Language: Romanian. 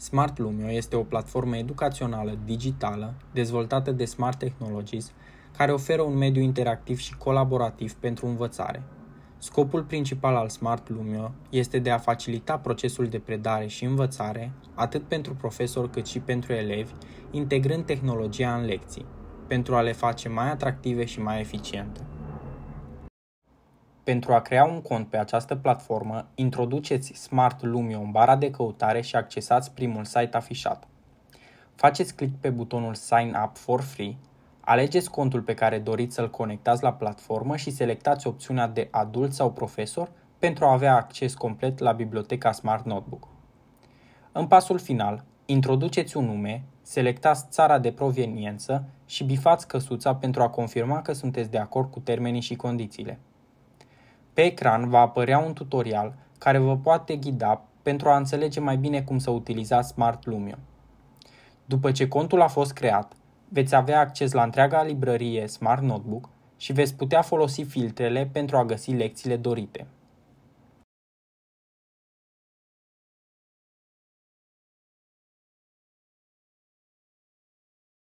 Smart Lumio este o platformă educațională digitală dezvoltată de Smart Technologies care oferă un mediu interactiv și colaborativ pentru învățare. Scopul principal al Smart Lumio este de a facilita procesul de predare și învățare atât pentru profesori cât și pentru elevi, integrând tehnologia în lecții, pentru a le face mai atractive și mai eficiente. Pentru a crea un cont pe această platformă, introduceți Smart Lumio în bara de căutare și accesați primul site afișat. Faceți click pe butonul Sign up for free, alegeți contul pe care doriți să-l conectați la platformă și selectați opțiunea de adult sau profesor pentru a avea acces complet la biblioteca Smart Notebook. În pasul final, introduceți un nume, selectați țara de proveniență și bifați căsuța pentru a confirma că sunteți de acord cu termenii și condițiile. Pe ecran va apărea un tutorial care vă poate ghida pentru a înțelege mai bine cum să utilizați Smart Lumio. După ce contul a fost creat, veți avea acces la întreaga librărie Smart Notebook și veți putea folosi filtrele pentru a găsi lecțiile dorite.